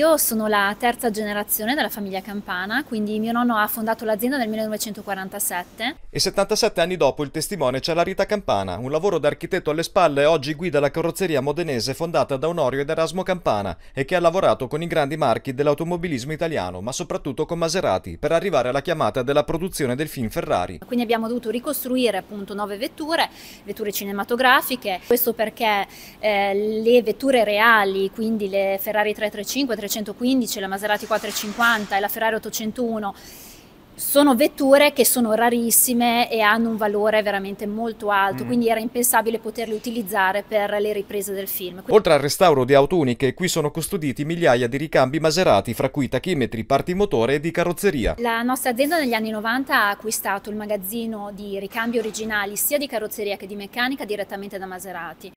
Io sono la terza generazione della famiglia campana, quindi mio nonno ha fondato l'azienda nel 1947. E 77 anni dopo il testimone c'è la Rita Campana, un lavoro da architetto alle spalle, oggi guida la carrozzeria modenese fondata da Onorio ed Erasmo Campana e che ha lavorato con i grandi marchi dell'automobilismo italiano, ma soprattutto con Maserati, per arrivare alla chiamata della produzione del film Ferrari. Quindi abbiamo dovuto ricostruire appunto nove vetture, vetture cinematografiche, questo perché eh, le vetture reali, quindi le Ferrari 335, 335, 915, la Maserati 450 e la Ferrari 801 sono vetture che sono rarissime e hanno un valore veramente molto alto, mm. quindi era impensabile poterle utilizzare per le riprese del film. Oltre al restauro di auto uniche, qui sono custoditi migliaia di ricambi maserati, fra cui tachimetri, parti motore e di carrozzeria. La nostra azienda negli anni 90 ha acquistato il magazzino di ricambi originali sia di carrozzeria che di meccanica direttamente da Maserati.